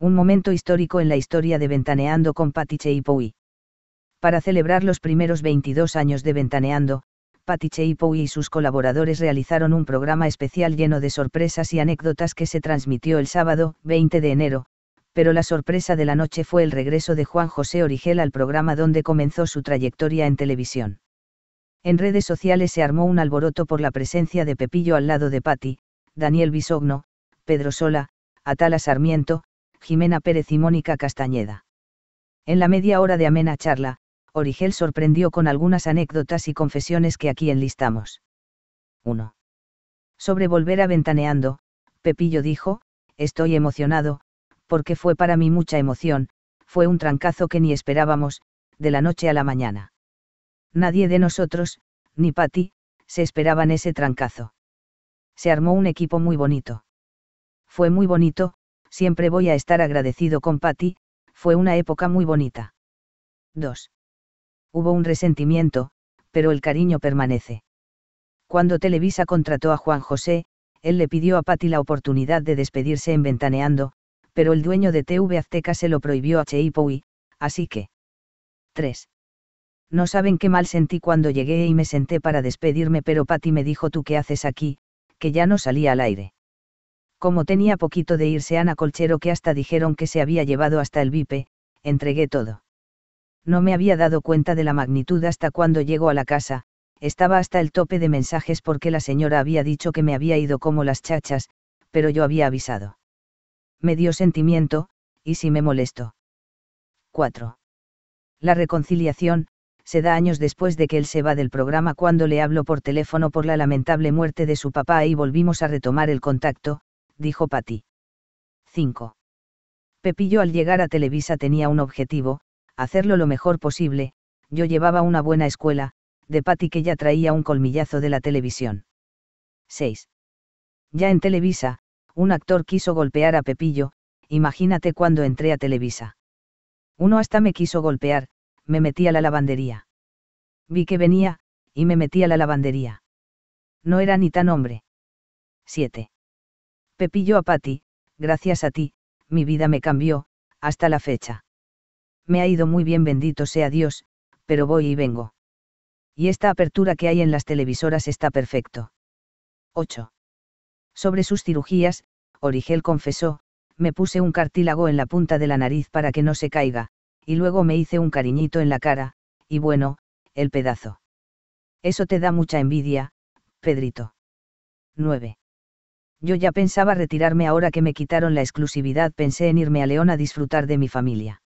Un momento histórico en la historia de Ventaneando con y pui Para celebrar los primeros 22 años de Ventaneando, y pui y sus colaboradores realizaron un programa especial lleno de sorpresas y anécdotas que se transmitió el sábado, 20 de enero, pero la sorpresa de la noche fue el regreso de Juan José Origel al programa donde comenzó su trayectoria en televisión. En redes sociales se armó un alboroto por la presencia de Pepillo al lado de Patti, Daniel Bisogno, Pedro Sola, Atala Sarmiento, Jimena Pérez y Mónica Castañeda. En la media hora de amena charla, Origel sorprendió con algunas anécdotas y confesiones que aquí enlistamos. 1. Sobre volver a ventaneando, Pepillo dijo, estoy emocionado, porque fue para mí mucha emoción, fue un trancazo que ni esperábamos, de la noche a la mañana. Nadie de nosotros, ni Patti, se esperaban ese trancazo. Se armó un equipo muy bonito. Fue muy bonito, siempre voy a estar agradecido con Patty, fue una época muy bonita. 2. Hubo un resentimiento, pero el cariño permanece. Cuando Televisa contrató a Juan José, él le pidió a Patty la oportunidad de despedirse en Ventaneando, pero el dueño de TV Azteca se lo prohibió a Cheipoui, así que. 3. No saben qué mal sentí cuando llegué y me senté para despedirme, pero Patty me dijo tú qué haces aquí, que ya no salía al aire. Como tenía poquito de irse Ana Colchero que hasta dijeron que se había llevado hasta el vipe, entregué todo. No me había dado cuenta de la magnitud hasta cuando llego a la casa, estaba hasta el tope de mensajes porque la señora había dicho que me había ido como las chachas, pero yo había avisado. Me dio sentimiento, y si me molesto. 4. La reconciliación, se da años después de que él se va del programa cuando le hablo por teléfono por la lamentable muerte de su papá y volvimos a retomar el contacto, dijo Patty. 5. Pepillo al llegar a Televisa tenía un objetivo, hacerlo lo mejor posible, yo llevaba una buena escuela, de Patty que ya traía un colmillazo de la televisión. 6. Ya en Televisa, un actor quiso golpear a Pepillo, imagínate cuando entré a Televisa. Uno hasta me quiso golpear, me metí a la lavandería. Vi que venía, y me metí a la lavandería. No era ni tan hombre. 7. Pepillo a Patti, gracias a ti, mi vida me cambió, hasta la fecha. Me ha ido muy bien, bendito sea Dios, pero voy y vengo. Y esta apertura que hay en las televisoras está perfecto. 8. Sobre sus cirugías, Origel confesó, me puse un cartílago en la punta de la nariz para que no se caiga, y luego me hice un cariñito en la cara, y bueno, el pedazo. Eso te da mucha envidia, Pedrito. 9. Yo ya pensaba retirarme ahora que me quitaron la exclusividad, pensé en irme a León a disfrutar de mi familia.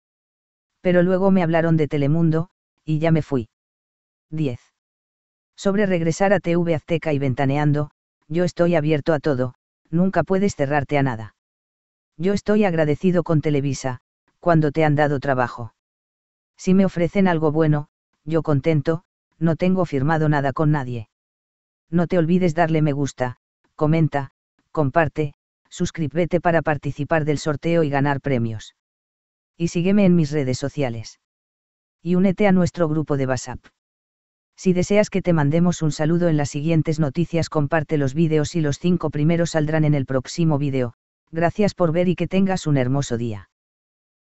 Pero luego me hablaron de Telemundo, y ya me fui. 10. Sobre regresar a TV Azteca y ventaneando, yo estoy abierto a todo, nunca puedes cerrarte a nada. Yo estoy agradecido con Televisa, cuando te han dado trabajo. Si me ofrecen algo bueno, yo contento, no tengo firmado nada con nadie. No te olvides darle me gusta, comenta, comparte, suscríbete para participar del sorteo y ganar premios. Y sígueme en mis redes sociales. Y únete a nuestro grupo de WhatsApp. Si deseas que te mandemos un saludo en las siguientes noticias, comparte los vídeos y los cinco primeros saldrán en el próximo vídeo. Gracias por ver y que tengas un hermoso día.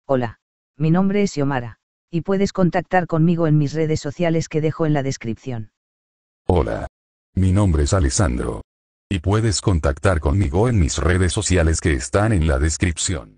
Hola, mi nombre es Yomara, y puedes contactar conmigo en mis redes sociales que dejo en la descripción. Hola, mi nombre es Alessandro y puedes contactar conmigo en mis redes sociales que están en la descripción.